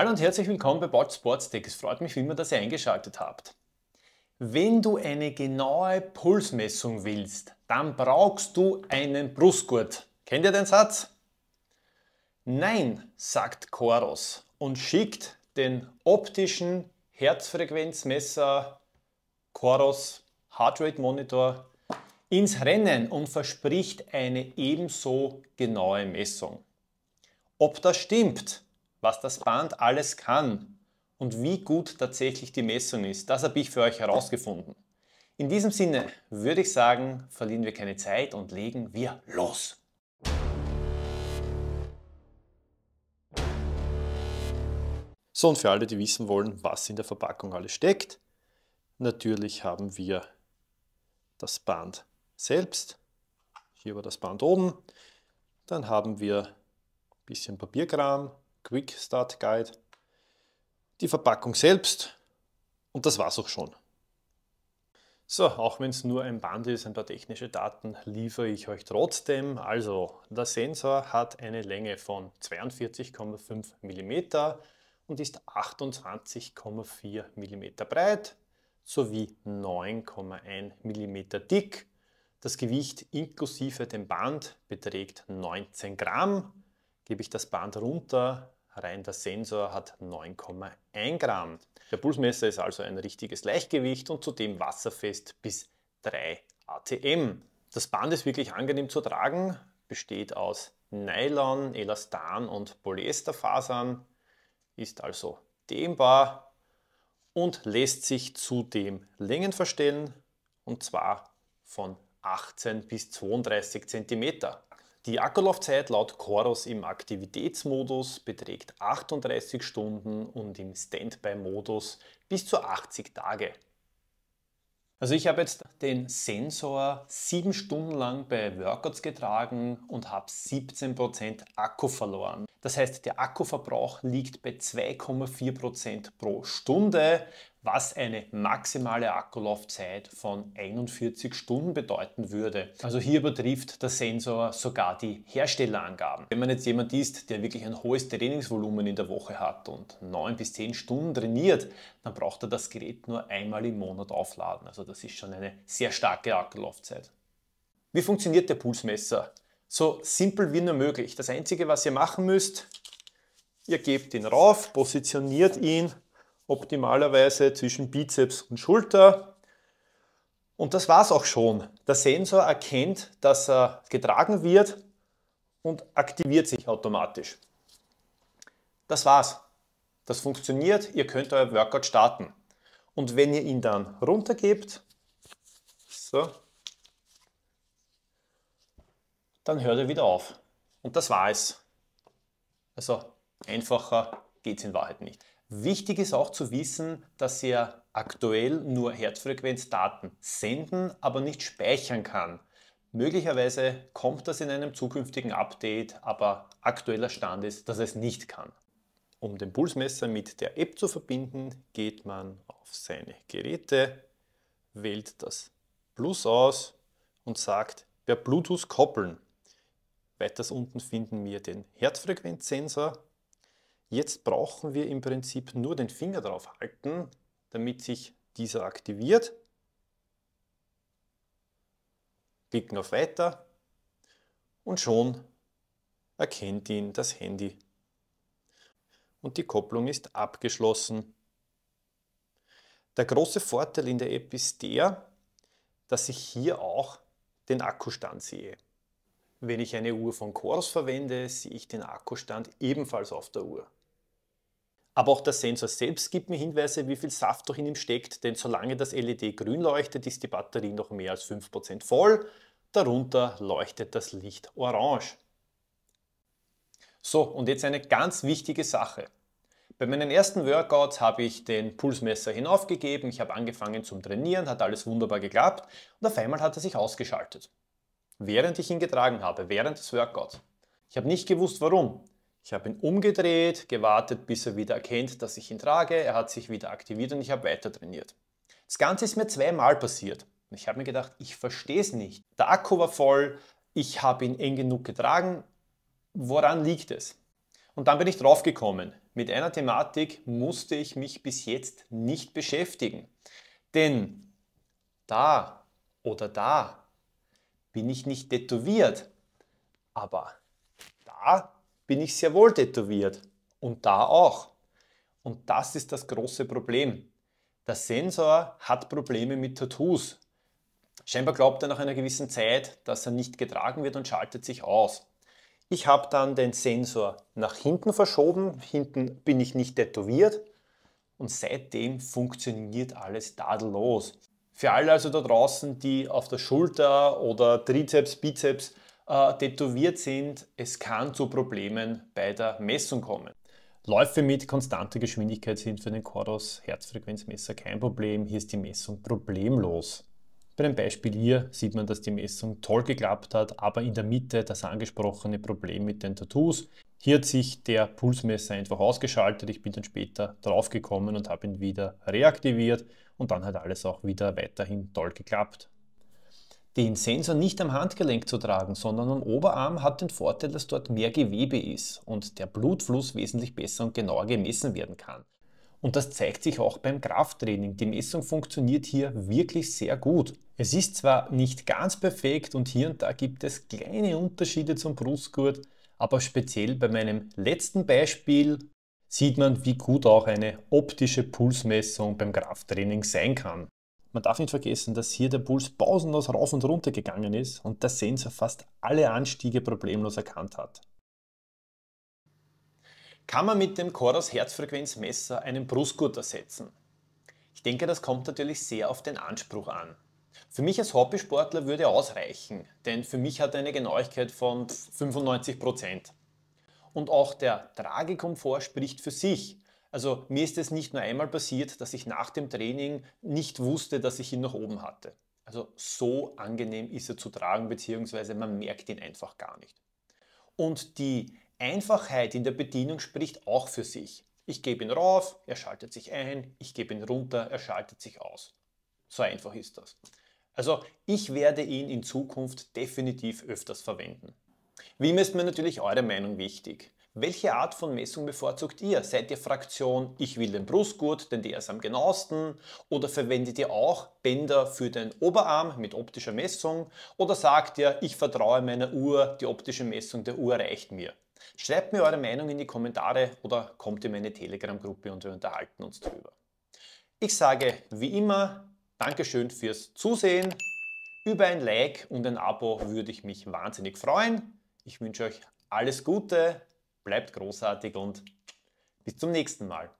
Hallo und herzlich willkommen bei Bot Sports Tech. Es freut mich wie immer, dass ihr eingeschaltet habt. Wenn du eine genaue Pulsmessung willst, dann brauchst du einen Brustgurt. Kennt ihr den Satz? Nein, sagt Chorus und schickt den optischen Herzfrequenzmesser Chorus Heartrate Monitor ins Rennen und verspricht eine ebenso genaue Messung. Ob das stimmt, was das Band alles kann und wie gut tatsächlich die Messung ist, das habe ich für euch herausgefunden. In diesem Sinne würde ich sagen, verlieren wir keine Zeit und legen wir los. So, und für alle, die wissen wollen, was in der Verpackung alles steckt, natürlich haben wir das Band selbst. Hier war das Band oben. Dann haben wir ein bisschen Papierkram, Quick Start Guide, die Verpackung selbst und das war's auch schon. So, auch wenn es nur ein Band ist, ein paar technische Daten liefere ich euch trotzdem. Also, der Sensor hat eine Länge von 42,5 mm und ist 28,4 mm breit sowie 9,1 mm dick. Das Gewicht inklusive dem Band beträgt 19 Gramm gebe ich das Band runter, rein der Sensor hat 9,1 Gramm. Der Pulsmesser ist also ein richtiges Leichtgewicht und zudem wasserfest bis 3 ATM. Das Band ist wirklich angenehm zu tragen, besteht aus Nylon, Elastan und Polyesterfasern, ist also dehnbar und lässt sich zudem Längen verstellen und zwar von 18 bis 32 cm. Die Akkulaufzeit laut Chorus im Aktivitätsmodus beträgt 38 Stunden und im Standby-Modus bis zu 80 Tage. Also ich habe jetzt den Sensor 7 Stunden lang bei Workouts getragen und habe 17% Akku verloren. Das heißt, der Akkuverbrauch liegt bei 2,4% Prozent pro Stunde, was eine maximale Akkulaufzeit von 41 Stunden bedeuten würde. Also hier übertrifft der Sensor sogar die Herstellerangaben. Wenn man jetzt jemand ist, der wirklich ein hohes Trainingsvolumen in der Woche hat und 9 bis 10 Stunden trainiert, dann braucht er das Gerät nur einmal im Monat aufladen. Also das ist schon eine sehr starke Akkulaufzeit. Wie funktioniert der Pulsmesser? so simpel wie nur möglich. Das Einzige, was ihr machen müsst, ihr gebt ihn rauf, positioniert ihn optimalerweise zwischen Bizeps und Schulter. Und das war's auch schon. Der Sensor erkennt, dass er getragen wird und aktiviert sich automatisch. Das war's. Das funktioniert, ihr könnt euer Workout starten. Und wenn ihr ihn dann runtergebt, so, dann hört er wieder auf. Und das war es. Also einfacher geht es in Wahrheit nicht. Wichtig ist auch zu wissen, dass er aktuell nur Herzfrequenzdaten senden, aber nicht speichern kann. Möglicherweise kommt das in einem zukünftigen Update, aber aktueller Stand ist, dass es nicht kann. Um den Pulsmesser mit der App zu verbinden, geht man auf seine Geräte, wählt das Plus aus und sagt per Bluetooth koppeln. Weiters unten finden wir den Herzfrequenzsensor. Jetzt brauchen wir im Prinzip nur den Finger drauf halten, damit sich dieser aktiviert. Klicken auf Weiter und schon erkennt ihn das Handy. Und die Kopplung ist abgeschlossen. Der große Vorteil in der App ist der, dass ich hier auch den Akkustand sehe. Wenn ich eine Uhr von Chorus verwende, sehe ich den Akkustand ebenfalls auf der Uhr. Aber auch der Sensor selbst gibt mir Hinweise, wie viel Saft doch in ihm steckt, denn solange das LED grün leuchtet, ist die Batterie noch mehr als 5% voll. Darunter leuchtet das Licht orange. So, und jetzt eine ganz wichtige Sache. Bei meinen ersten Workouts habe ich den Pulsmesser hinaufgegeben, ich habe angefangen zum Trainieren, hat alles wunderbar geklappt und auf einmal hat er sich ausgeschaltet während ich ihn getragen habe, während des Workouts. Ich habe nicht gewusst, warum. Ich habe ihn umgedreht, gewartet, bis er wieder erkennt, dass ich ihn trage. Er hat sich wieder aktiviert und ich habe weiter trainiert. Das Ganze ist mir zweimal passiert. Und ich habe mir gedacht, ich verstehe es nicht. Der Akku war voll, ich habe ihn eng genug getragen. Woran liegt es? Und dann bin ich draufgekommen. Mit einer Thematik musste ich mich bis jetzt nicht beschäftigen. Denn da oder da bin ich nicht tätowiert. Aber da bin ich sehr wohl tätowiert. Und da auch. Und das ist das große Problem. Der Sensor hat Probleme mit Tattoos. Scheinbar glaubt er nach einer gewissen Zeit, dass er nicht getragen wird und schaltet sich aus. Ich habe dann den Sensor nach hinten verschoben. Hinten bin ich nicht tätowiert. Und seitdem funktioniert alles tadellos. Für alle also da draußen, die auf der Schulter oder Trizeps, Bizeps äh, tätowiert sind, es kann zu Problemen bei der Messung kommen. Läufe mit konstanter Geschwindigkeit sind für den Koros Herzfrequenzmesser kein Problem. Hier ist die Messung problemlos. Bei dem Beispiel hier sieht man, dass die Messung toll geklappt hat, aber in der Mitte das angesprochene Problem mit den Tattoos. Hier hat sich der Pulsmesser einfach ausgeschaltet. Ich bin dann später draufgekommen und habe ihn wieder reaktiviert und dann hat alles auch wieder weiterhin toll geklappt. Den Sensor nicht am Handgelenk zu tragen, sondern am Oberarm hat den Vorteil, dass dort mehr Gewebe ist und der Blutfluss wesentlich besser und genauer gemessen werden kann. Und das zeigt sich auch beim Krafttraining. Die Messung funktioniert hier wirklich sehr gut. Es ist zwar nicht ganz perfekt und hier und da gibt es kleine Unterschiede zum Brustgurt, aber speziell bei meinem letzten Beispiel sieht man, wie gut auch eine optische Pulsmessung beim Krafttraining sein kann. Man darf nicht vergessen, dass hier der Puls pausenlos rauf und runter gegangen ist und der Sensor fast alle Anstiege problemlos erkannt hat kann man mit dem Chorus Herzfrequenzmesser einen Brustgurt ersetzen? Ich denke, das kommt natürlich sehr auf den Anspruch an. Für mich als Hobbysportler würde er ausreichen, denn für mich hat er eine Genauigkeit von 95%. Und auch der Tragekomfort spricht für sich. Also mir ist es nicht nur einmal passiert, dass ich nach dem Training nicht wusste, dass ich ihn noch oben hatte. Also so angenehm ist er zu tragen, beziehungsweise man merkt ihn einfach gar nicht. Und die Einfachheit in der Bedienung spricht auch für sich. Ich gebe ihn rauf, er schaltet sich ein, ich gebe ihn runter, er schaltet sich aus. So einfach ist das. Also ich werde ihn in Zukunft definitiv öfters verwenden. Wie ist mir natürlich eure Meinung wichtig. Welche Art von Messung bevorzugt ihr? Seid ihr Fraktion, ich will den Brustgurt, denn der ist am genauesten? Oder verwendet ihr auch Bänder für den Oberarm mit optischer Messung? Oder sagt ihr, ich vertraue meiner Uhr, die optische Messung der Uhr reicht mir? Schreibt mir eure Meinung in die Kommentare oder kommt in meine Telegram-Gruppe und wir unterhalten uns darüber. Ich sage wie immer Dankeschön fürs Zusehen. Über ein Like und ein Abo würde ich mich wahnsinnig freuen. Ich wünsche euch alles Gute, bleibt großartig und bis zum nächsten Mal.